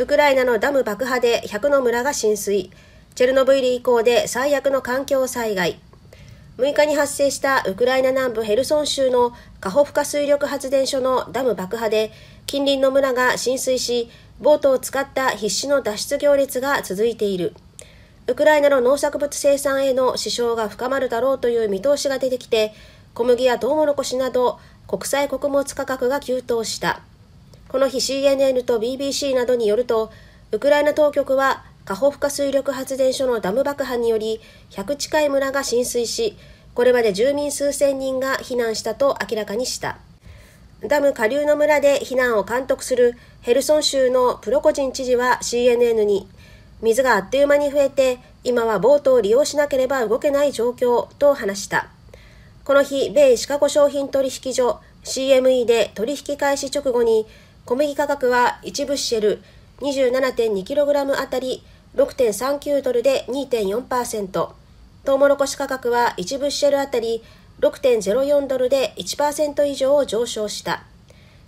ウクライナのダム爆破で100の村が浸水、チェルノブイリ以降で最悪の環境災害、6日に発生したウクライナ南部ヘルソン州のカホフカ水力発電所のダム爆破で近隣の村が浸水し、ボートを使った必死の脱出行列が続いている。ウクライナの農作物生産への支障が深まるだろうという見通しが出てきて、小麦やトウモロコシなど国際穀物価格が急騰した。この日 CNN と BBC などによると、ウクライナ当局はカホフカ水力発電所のダム爆破により100近い村が浸水し、これまで住民数千人が避難したと明らかにした。ダム下流の村で避難を監督するヘルソン州のプロコジン知事は CNN に、水があっという間に増えて、今はボートを利用しなければ動けない状況と話した。この日、米シカゴ商品取引所 CME で取引開始直後に小麦価格は一部シェル 27.2kg あたり6.39ドルで2.4%トウモロコシ価格は一部シェルあたり6.04ドルで1%以上上昇した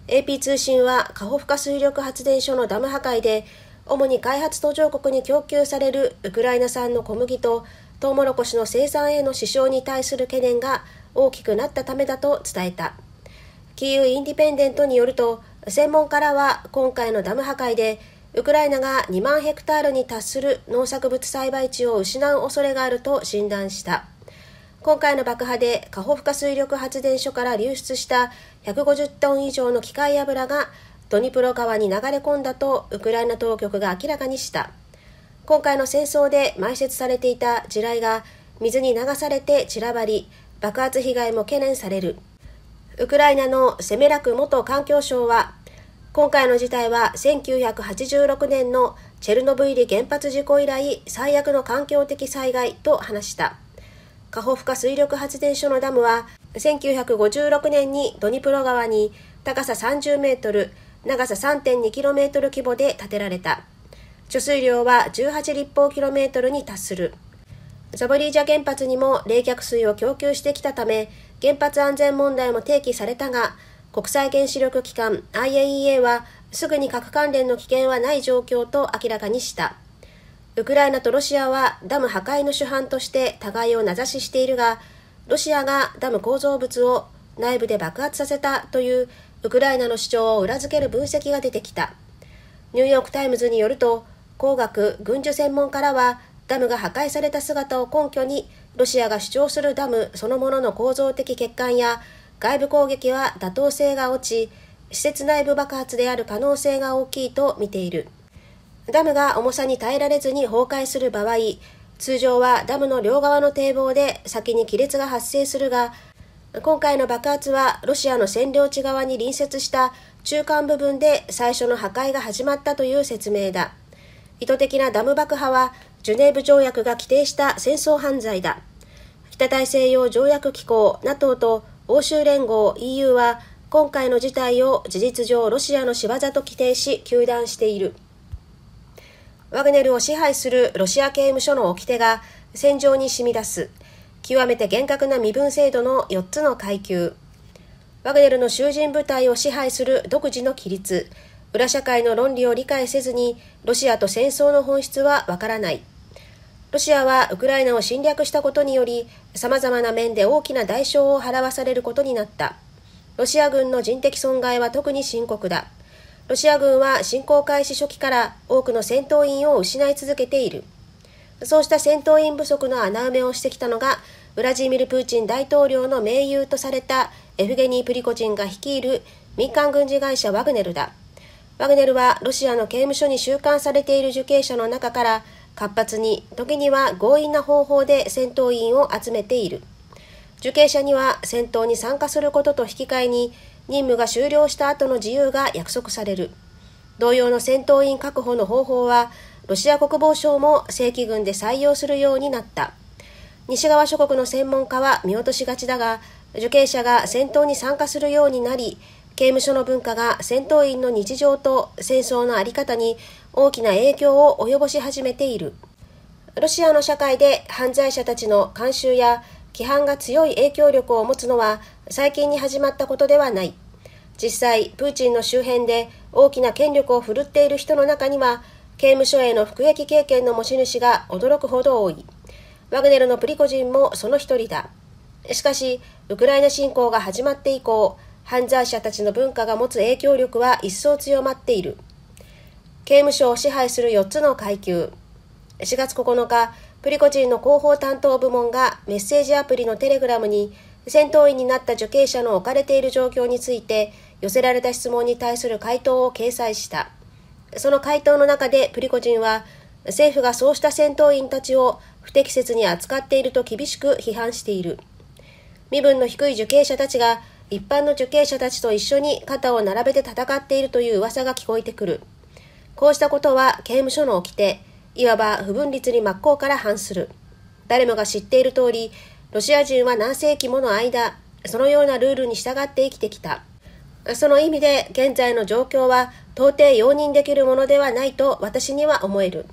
AP 通信はカホフカ水力発電所のダム破壊で主に開発途上国に供給されるウクライナ産の小麦とトウモロコシの生産への支障に対する懸念が大きくなったためだと伝えたキーウ・インディペンデントによると専門家らは今回のダム破壊でウクライナが2万ヘクタールに達する農作物栽培地を失う恐れがあると診断した今回の爆破でカホフカ水力発電所から流出した150トン以上の機械油がドニプロ川に流れ込んだとウクライナ当局が明らかにした今回の戦争で埋設されていた地雷が水に流されて散らばり爆発被害も懸念されるウクライナのセメラク元環境相は、今回の事態は1986年のチェルノブイリ原発事故以来最悪の環境的災害と話した。カホフカ水力発電所のダムは1956年にドニプロ川に高さ30メートル、長さ3 2トル規模で建てられた。貯水量は18立方キロメートルに達する。ザボリージャ原発にも冷却水を供給してきたため、原発安全問題も提起されたが、国際原子力機関 IAEA はすぐに核関連の危険はない状況と明らかにした。ウクライナとロシアはダム破壊の主犯として互いを名指ししているが、ロシアがダム構造物を内部で爆発させたというウクライナの主張を裏付ける分析が出てきた。ニューヨーク・タイムズによると、工学・軍需専門家らはダムが破壊された姿を根拠にロシアが主張するダムそのものの構造的欠陥や外部攻撃は妥当性が落ち、施設内部爆発である可能性が大きいと見ている。ダムが重さに耐えられずに崩壊する場合、通常はダムの両側の堤防で先に亀裂が発生するが、今回の爆発はロシアの占領地側に隣接した中間部分で最初の破壊が始まったという説明だ。意図的なダム爆破はジュネーブ条約が規定した戦争犯罪だ。北大西洋条約機構 NATO と欧州連合 EU は今回の事態を事実上ロシアの仕業と規定し糾弾しているワグネルを支配するロシア刑務所の掟が戦場に染み出す極めて厳格な身分制度の4つの階級ワグネルの囚人部隊を支配する独自の規律裏社会の論理を理解せずにロシアと戦争の本質はわからないロシアはウクライナを侵略したことにより、様々な面で大きな代償を払わされることになった。ロシア軍の人的損害は特に深刻だ。ロシア軍は侵攻開始初期から多くの戦闘員を失い続けている。そうした戦闘員不足の穴埋めをしてきたのが、ウラジーミル・プーチン大統領の盟友とされたエフゲニー・プリコチンが率いる民間軍事会社ワグネルだ。ワグネルはロシアの刑務所に収監されている受刑者の中から活発に時には強引な方法で戦闘員を集めている受刑者には戦闘に参加することと引き換えに任務が終了した後の自由が約束される同様の戦闘員確保の方法はロシア国防省も正規軍で採用するようになった西側諸国の専門家は見落としがちだが受刑者が戦闘に参加するようになり刑務所の文化が戦闘員の日常と戦争の在り方に大きな影響を及ぼし始めている。ロシアの社会で犯罪者たちの慣習や規範が強い影響力を持つのは最近に始まったことではない。実際、プーチンの周辺で大きな権力を振るっている人の中には、刑務所への服役経験の持ち主が驚くほど多い。ワグネルのプリコジンもその一人だ。しかし、ウクライナ侵攻が始まって以降、犯罪者たちの文化が持つ影響力は一層強まっている。刑務所を支配する4つの階級4月9日プリコチンの広報担当部門がメッセージアプリのテレグラムに戦闘員になった受刑者の置かれている状況について寄せられた質問に対する回答を掲載したその回答の中でプリコジンは政府がそうした戦闘員たちを不適切に扱っていると厳しく批判している身分の低い受刑者たちが一般の受刑者たちと一緒に肩を並べて戦っているという噂が聞こえてくるこうしたことは刑務所の掟、いわば不分律に真っ向から反する。誰もが知っている通り、ロシア人は何世紀もの間、そのようなルールに従って生きてきた。その意味で現在の状況は到底容認できるものではないと私には思える。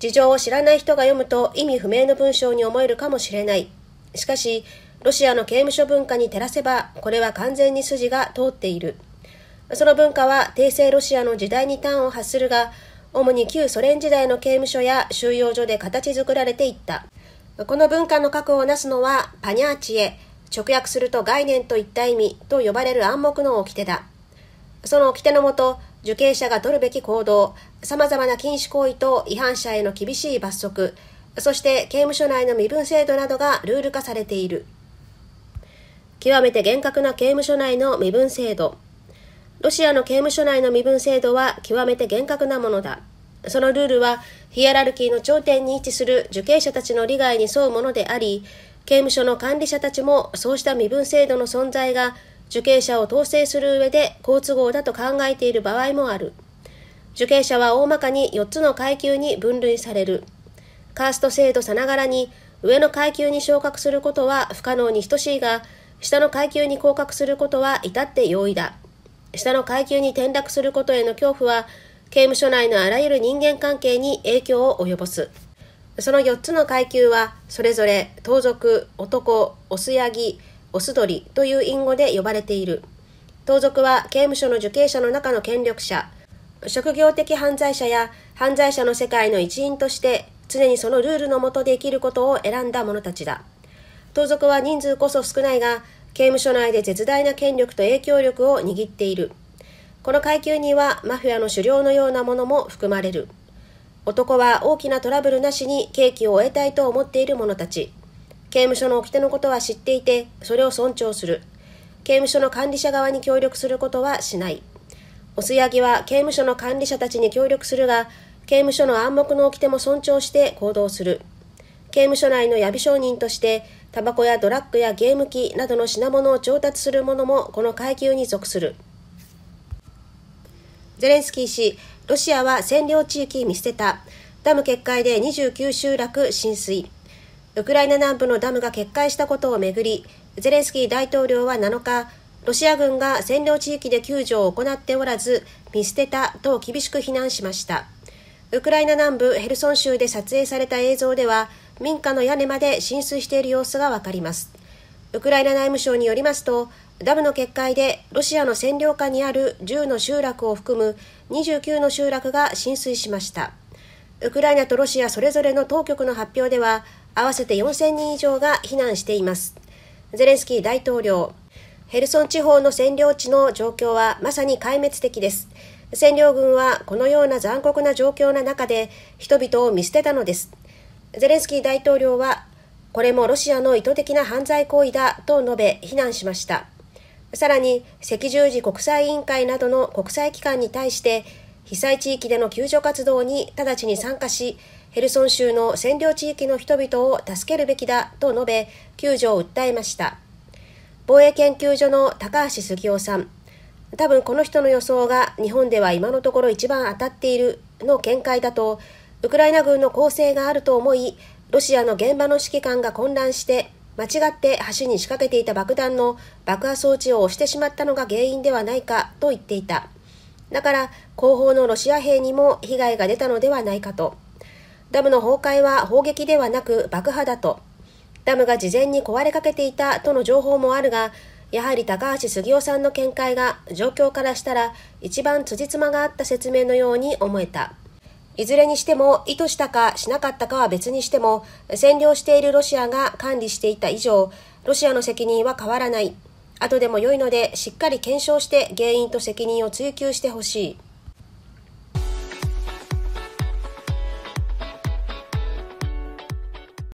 事情を知らない人が読むと意味不明の文章に思えるかもしれない。しかし、ロシアの刑務所文化に照らせば、これは完全に筋が通っている。その文化は帝政ロシアの時代に端を発するが、主に旧ソ連時代の刑務所や収容所で形作られていった。この文化の核をなすのはパニャーチエ、直訳すると概念といった意味と呼ばれる暗黙の掟だ。その掟のもと、受刑者が取るべき行動、様々な禁止行為と違反者への厳しい罰則、そして刑務所内の身分制度などがルール化されている。極めて厳格な刑務所内の身分制度。ロシアの刑務所内の身分制度は極めて厳格なものだ。そのルールはヒエラルキーの頂点に位置する受刑者たちの利害に沿うものであり、刑務所の管理者たちもそうした身分制度の存在が受刑者を統制する上で好都合だと考えている場合もある。受刑者は大まかに4つの階級に分類される。カースト制度さながらに上の階級に昇格することは不可能に等しいが、下の階級に降格することは至って容易だ。下の階級に転落することへの恐怖は、刑務所内のあらゆる人間関係に影響を及ぼす。その4つの階級は、それぞれ、盗賊、男、オスヤギ、オス鳥という隠語で呼ばれている。盗賊は刑務所の受刑者の中の権力者、職業的犯罪者や犯罪者の世界の一員として常にそのルールの下で生きることを選んだ者たちだ。盗賊は人数こそ少ないが、刑務所内で絶大な権力と影響力を握っている。この階級にはマフィアの狩猟のようなものも含まれる。男は大きなトラブルなしに刑期を終えたいと思っている者たち。刑務所の掟のことは知っていて、それを尊重する。刑務所の管理者側に協力することはしない。おすやぎは刑務所の管理者たちに協力するが、刑務所の暗黙の掟も尊重して行動する。刑務所内の闇商人としてタバコやドラッグやゲーム機などの品物を調達する者もこの階級に属するゼレンスキー氏ロシアは占領地域見捨てたダム決壊で29集落浸水ウクライナ南部のダムが決壊したことをめぐりゼレンスキー大統領は7日ロシア軍が占領地域で救助を行っておらず見捨てたと厳しく非難しましたウクライナ南部ヘルソン州で撮影された映像では民家の屋根まで浸水している様子がわかります。ウクライナ内務省によりますと、ダムの決壊でロシアの占領下にある10の集落を含む29の集落が浸水しました。ウクライナとロシアそれぞれの当局の発表では、合わせて4000人以上が避難しています。ゼレンスキー大統領、ヘルソン地方の占領地の状況はまさに壊滅的です。占領軍はこのような残酷な状況の中で人々を見捨てたのです。ゼレンスキー大統領は、これもロシアの意図的な犯罪行為だと述べ、非難しました。さらに、赤十字国際委員会などの国際機関に対して、被災地域での救助活動に直ちに参加し、ヘルソン州の占領地域の人々を助けるべきだと述べ、救助を訴えました。防衛研究所の高橋杉雄さん、多分この人の予想が日本では今のところ一番当たっているの見解だと、ウクライナ軍の攻勢があると思い、ロシアの現場の指揮官が混乱して、間違って橋に仕掛けていた爆弾の爆破装置を押してしまったのが原因ではないかと言っていた。だから、後方のロシア兵にも被害が出たのではないかと。ダムの崩壊は砲撃ではなく爆破だと。ダムが事前に壊れかけていたとの情報もあるが、やはり高橋杉雄さんの見解が状況からしたら一番辻褄があった説明のように思えた。いずれにしても意図したかしなかったかは別にしても占領しているロシアが管理していた以上ロシアの責任は変わらない後でも良いのでしっかり検証して原因と責任を追及してほしい。